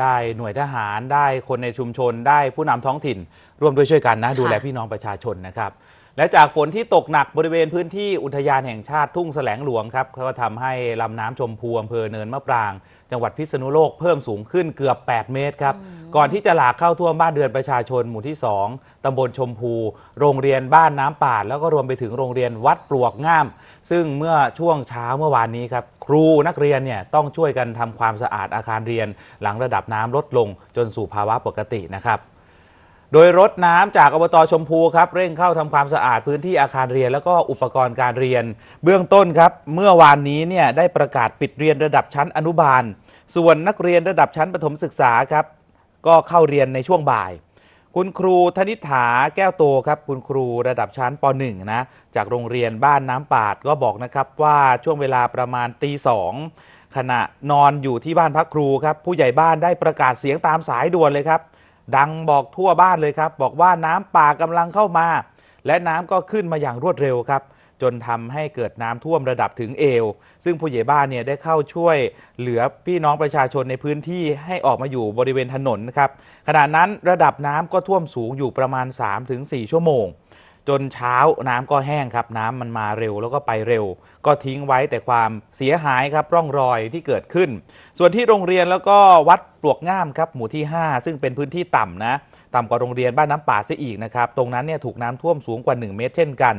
ได้หน่วยทหารได้คนในชุมชนได้ผู้นำท้องถิ่น ร่วมด้วยช่วยกันนะดูแลพี่น้องประชาชนนะครับและจากฝนที่ตกหนักบริเวณพื้นที่อุทยานแห่งชาติทุ่งแสลงหลวงครับก็ทำให้ลำน้ำชมพูอำเภอเนินมะปราง จังหวัดพิษณุโลกเพิ่มสูงขึ้นเกือบ 8 เมตรครับ ก่อนที่จะหลากเข้าท่วมบ้านเดือนประชาชนหมู่ที่ 2 ตำบลชมพู โรงเรียนบ้านน้ำป่าแล้วก็รวมไปถึงโรงเรียนวัดปลวกง่าม ซึ่งเมื่อช่วงเช้าเมื่อวานนี้ครับ ครูนักเรียนเนี่ยต้องช่วยกันทำความสะอาดอาคารเรียน หลังระดับน้ำลดลงจนสู่ภาวะปกตินะครับโดยรถน้ำจากอบตชมพูครับเร่งเข้าทำความสะอาดพื้นที่อาคารเรียน แล้วก็อุปกรณ์การเรียน เบื้องต้นครับ เมื่อวานนี้เนี่ยได้ประกาศปิดเรียนระดับชั้นอนุบาล ส่วนนักเรียนระดับชั้นประถมศึกษาครับ ก็เข้าเรียนในช่วงบ่าย คุณครูธนิษฐา แก้วโตครับ คุณครูระดับชั้นป .1 นะจากโรงเรียนบ้านน้ำปาดก็บอกนะครับว่าช่วงเวลาประมาณตีสองขณะนอนอยู่ที่บ้านพักครูครับผู้ใหญ่บ้านได้ประกาศเสียงตามสายด่วนเลยครับดังบอกทั่วบ้านเลยครับ บอกว่าน้ำป่ากำลังเข้ามา และน้ำก็ขึ้นมาอย่างรวดเร็วครับ จนทำให้เกิดน้ำท่วมระดับถึงเอว ซึ่งผู้ใหญ่บ้านเนี่ยได้เข้าช่วย เหลือพี่น้องประชาชนในพื้นที่ให้ออกมาอยู่บริเวณถนนนะครับขณะนั้นระดับน้ำก็ท่วมสูงอยู่ประมาณ3-4ชั่วโมง จนเช้าน้ำก็แห้งครับน้ำมันมาเร็วแล้วก็ไปเร็ว ก็ทิ้งไว้แต่ความเสียหายครับร่องรอยที่เกิดขึ้น ส่วนที่โรงเรียนแล้วก็วัดปลวกง่ามครับหมู่ที่ 5 ซึ่งเป็นพื้นที่ต่ำนะ ต่ำกว่าโรงเรียนบ้านน้ำป่าเสียอีกนะครับตรงนั้นเนี่ยถูกน้ำท่วมสูงกว่า 1 เมตรเช่นกัน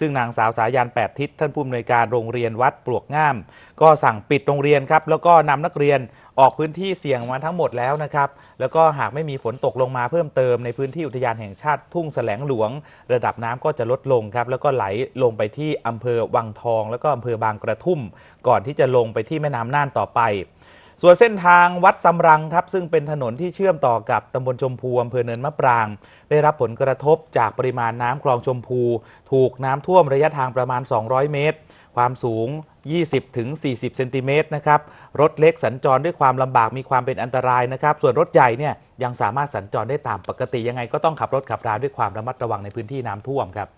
ซึ่งนางสาวสายันแปดทิศท่านผู้อำนวยการโรงเรียนวัดปลวกง่าม ก็สั่งปิดโรงเรียนครับ แล้วก็นำนักเรียนออกพื้นที่เสี่ยงมาทั้งหมดแล้วนะครับแล้วก็หากไม่มีฝนตกลงมาเพิ่มเติมในพื้นที่อุทยานแห่งชาติทุ่งแสลงหลวง ระดับน้ำก็จะลดลงครับแล้วก็ไหลลงไปที่อำเภอวังทอง แล้วก็อำเภอบางกระทุ่ม ก่อนที่จะลงไปที่แม่น้ำน่านต่อไปส่วนเส้นทางวัดสำรังครับซึ่งเป็นถนนที่เชื่อมต่อกับตำบลชมพูอำเภอเนินมะปราง ได้รับผลกระทบจากปริมาณน้ำคลองชมพู ถูกน้ำท่วมระยะทางประมาณ 200 เมตร ความสูง 20-40เซนติเมตรนะครับรถเล็กสัญจรด้วยความลำบากมีความเป็นอันตรายนะครับ ส่วนรถใหญ่เนี่ยยังสามารถสัญจรได้ตามปกติยังไงก็ต้องขับรถขับราด้วยความระมัดระวังในพื้นที่น้ำท่วมครับ